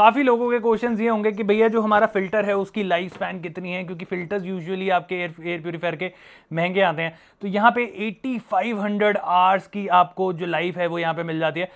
काफ़ी लोगों के क्वेश्चन ये होंगे कि भैया जो हमारा फिल्टर है उसकी लाइफ स्पैन कितनी है क्योंकि फिल्टर्स यूजुअली आपके एयर एयर प्योरीफायर के महंगे आते हैं तो यहाँ पे 8500 आवर्स की आपको जो लाइफ है वो यहाँ पे मिल जाती है